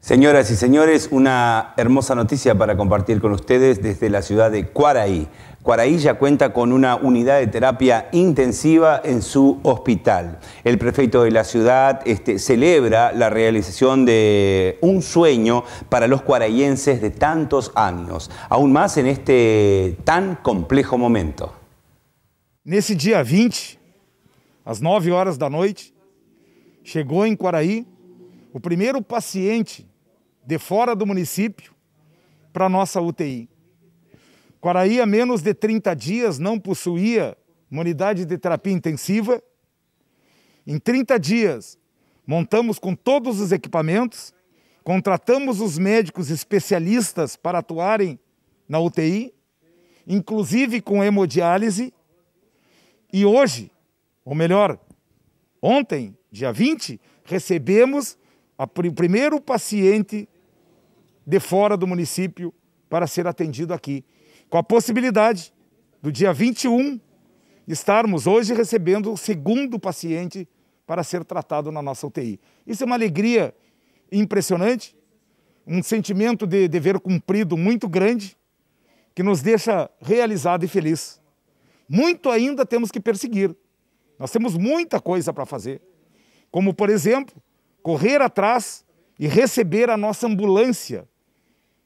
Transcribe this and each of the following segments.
Señoras y señores, una hermosa noticia para compartir con ustedes desde la ciudad de Cuaraí. Cuaraí ya cuenta con una unidad de terapia intensiva en su hospital. El prefecto de la ciudad este, celebra la realización de un sueño para los cuarayenses de tantos años, aún más en este tan complejo momento. Nesse día 20, às 9 horas da noite, chegou em Cuaraí o primeiro paciente de fora do município para nossa UTI. Quaraí, há menos de 30 dias, não possuía uma unidade de terapia intensiva. Em 30 dias, montamos com todos os equipamentos, contratamos os médicos especialistas para atuarem na UTI, inclusive com hemodiálise. E hoje, ou melhor, ontem, dia 20, recebemos o primeiro paciente de fora do município para ser atendido aqui, com a possibilidade do dia 21 estarmos hoje recebendo o segundo paciente para ser tratado na nossa UTI. Isso é uma alegria impressionante, um sentimento de dever cumprido muito grande, que nos deixa realizado e feliz. Muito ainda temos que perseguir. Nós temos muita coisa para fazer. Como, por exemplo, correr atrás e receber a nossa ambulância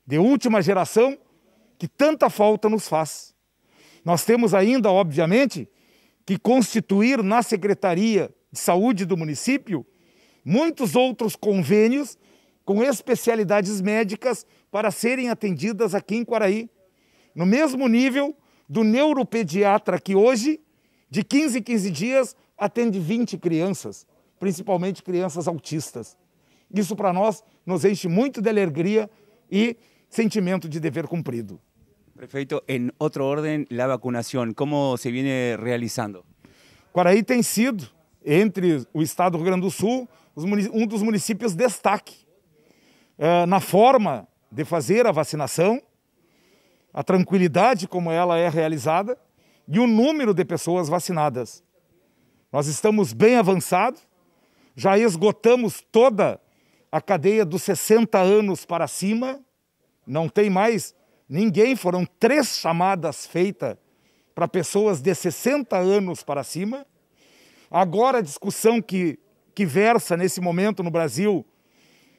de última geração que tanta falta nos faz. Nós temos ainda, obviamente, que constituir na Secretaria de Saúde do município muitos outros convênios com especialidades médicas para serem atendidas aqui em Quaraí, no mesmo nível do neuropediatra que hoje, de 15 em 15 dias, atende 20 crianças principalmente crianças autistas. Isso para nós nos enche muito de alegria e sentimento de dever cumprido. Prefeito, em outra ordem, a vacunação, como se vem realizando? Quaraí tem sido, entre o estado do Rio Grande do Sul, um dos municípios destaque é, na forma de fazer a vacinação, a tranquilidade como ela é realizada e o número de pessoas vacinadas. Nós estamos bem avançados, já esgotamos toda a cadeia dos 60 anos para cima, não tem mais ninguém, foram três chamadas feitas para pessoas de 60 anos para cima. Agora a discussão que, que versa nesse momento no Brasil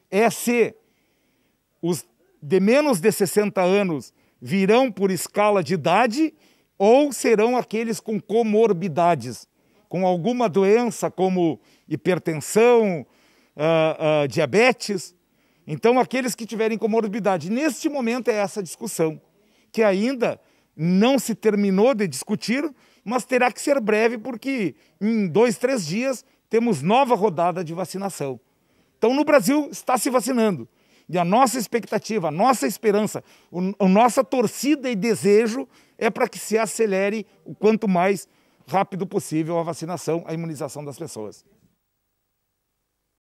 é se os de menos de 60 anos virão por escala de idade ou serão aqueles com comorbidades com alguma doença como hipertensão, uh, uh, diabetes. Então, aqueles que tiverem comorbidade. Neste momento é essa discussão, que ainda não se terminou de discutir, mas terá que ser breve, porque em dois, três dias temos nova rodada de vacinação. Então, no Brasil, está se vacinando. E a nossa expectativa, a nossa esperança, o, a nossa torcida e desejo é para que se acelere o quanto mais rápido possível a vacinação, a imunização das pessoas.